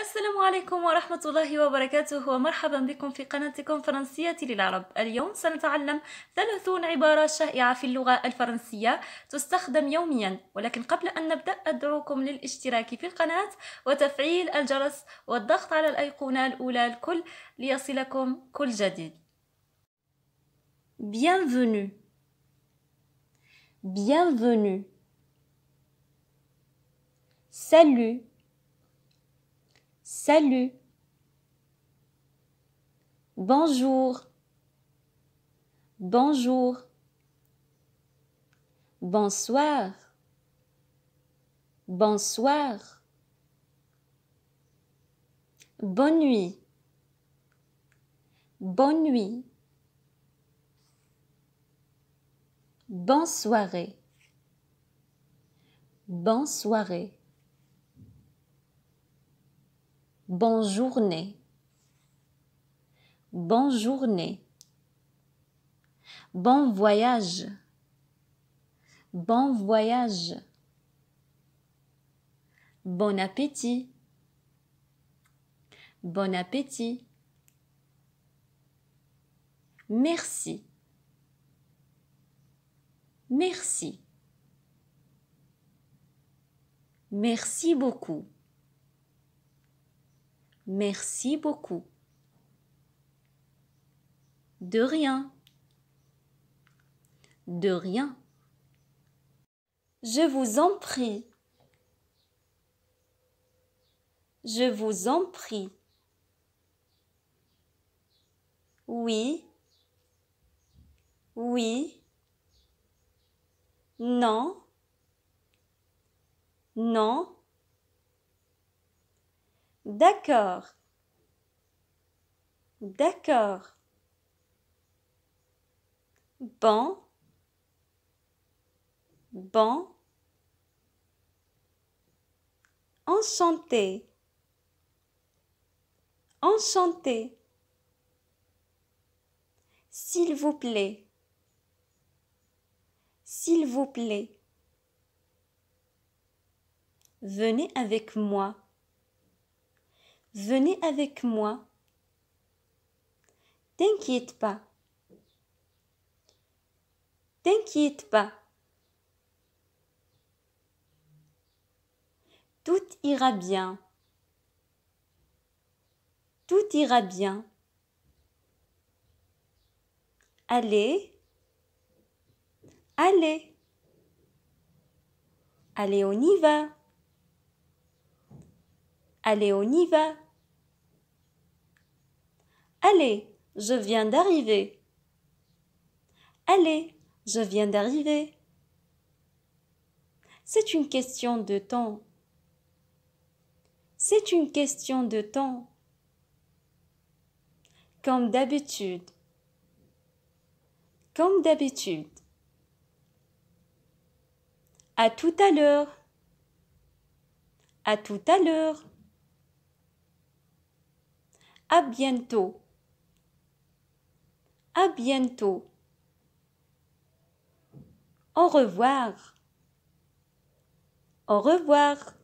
السلام عليكم ورحمة الله وبركاته ومرحبا بكم في قناتكم فرنسية للعرب اليوم سنتعلم ثلاثون عبارة شائعة في اللغة الفرنسية تستخدم يوميا ولكن قبل أن نبدأ أدعوكم للاشتراك في القناة وتفعيل الجرس والضغط على الأيقونة الأولى الكل ليصلكم كل جديد Bienvenue Bienvenue Salut Salut. Bonjour. Bonjour. Bonsoir. Bonsoir. Bonne nuit. Bonne nuit. Bonne soirée. Bonne journée. Bon voyage. Bon voyage. Bon appétit. Bon appétit. Merci. Merci. Merci beaucoup. Merci beaucoup. De rien. De rien. Je vous en prie. Je vous en prie. Oui. Oui. Non. Non. D'accord. D'accord. Bon. Bon. Enchanté. Enchanté. S'il vous plaît. S'il vous plaît. Venez avec moi. Venez avec moi. T'inquiète pas. T'inquiète pas. Tout ira bien. Tout ira bien. Allez. Allez. Allez, on y va. Allez, on y va. Allez, je viens d'arriver. Allez, je viens d'arriver. C'est une question de temps. C'est une question de temps. Comme d'habitude. Comme d'habitude. À tout à l'heure. À tout à l'heure. À bientôt. À bientôt. Au revoir. Au revoir.